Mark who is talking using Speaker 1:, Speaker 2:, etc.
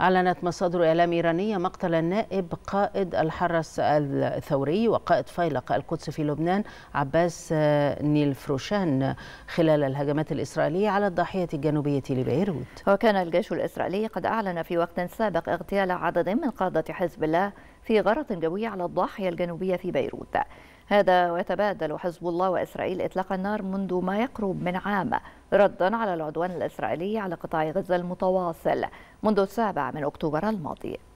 Speaker 1: أعلنت مصادر إعلام إيرانية مقتل النائب قائد الحرس الثوري وقائد فيلق القدس في لبنان عباس نيلفروشان
Speaker 2: خلال الهجمات الإسرائيلية على
Speaker 1: الضاحية الجنوبية لبيروت
Speaker 2: وكان الجيش الإسرائيلي قد أعلن في وقت سابق اغتيال عدد من قادة حزب الله في غارة جوية على الضاحية الجنوبية في بيروت هذا ويتبادل حزب الله وإسرائيل إطلاق النار منذ ما يقرب من عام ردا على العدوان الإسرائيلي على قطاع غزة المتواصل منذ السابع من أكتوبر الماضي